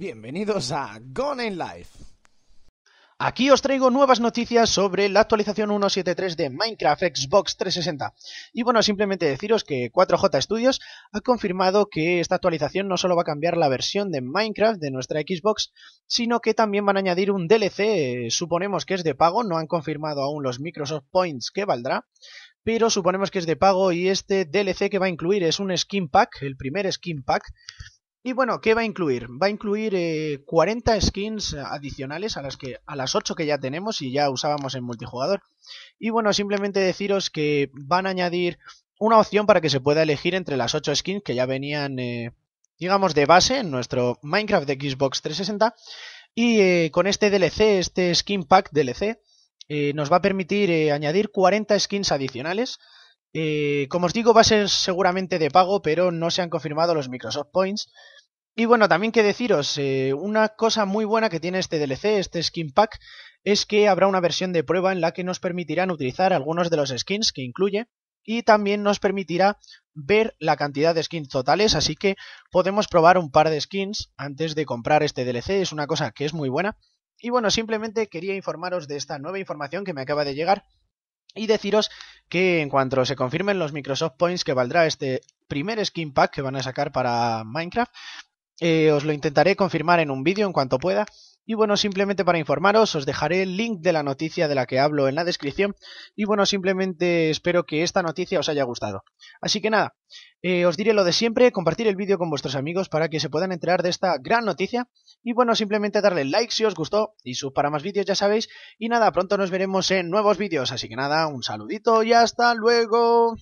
Bienvenidos a Gone in Life. Aquí os traigo nuevas noticias sobre la actualización 1.7.3 de Minecraft Xbox 360. Y bueno, simplemente deciros que 4J Studios ha confirmado que esta actualización no solo va a cambiar la versión de Minecraft de nuestra Xbox, sino que también van a añadir un DLC, eh, suponemos que es de pago, no han confirmado aún los Microsoft Points que valdrá, pero suponemos que es de pago y este DLC que va a incluir es un skin pack, el primer skin pack, y bueno, ¿qué va a incluir? Va a incluir 40 eh, skins adicionales a las, que, a las 8 que ya tenemos y ya usábamos en multijugador. Y bueno, simplemente deciros que van a añadir una opción para que se pueda elegir entre las 8 skins que ya venían, eh, digamos, de base en nuestro Minecraft de Xbox 360. Y eh, con este DLC, este skin pack DLC, nos va a permitir añadir 40 skins adicionales eh, como os digo, va a ser seguramente de pago, pero no se han confirmado los Microsoft Points. Y bueno, también que deciros, eh, una cosa muy buena que tiene este DLC, este skin pack, es que habrá una versión de prueba en la que nos permitirán utilizar algunos de los skins que incluye y también nos permitirá ver la cantidad de skins totales, así que podemos probar un par de skins antes de comprar este DLC, es una cosa que es muy buena. Y bueno, simplemente quería informaros de esta nueva información que me acaba de llegar y deciros que en cuanto se confirmen los Microsoft Points que valdrá este primer skin pack que van a sacar para Minecraft, eh, os lo intentaré confirmar en un vídeo en cuanto pueda, y bueno, simplemente para informaros, os dejaré el link de la noticia de la que hablo en la descripción. Y bueno, simplemente espero que esta noticia os haya gustado. Así que nada, eh, os diré lo de siempre, compartir el vídeo con vuestros amigos para que se puedan enterar de esta gran noticia. Y bueno, simplemente darle like si os gustó y sub para más vídeos, ya sabéis. Y nada, pronto nos veremos en nuevos vídeos. Así que nada, un saludito y hasta luego.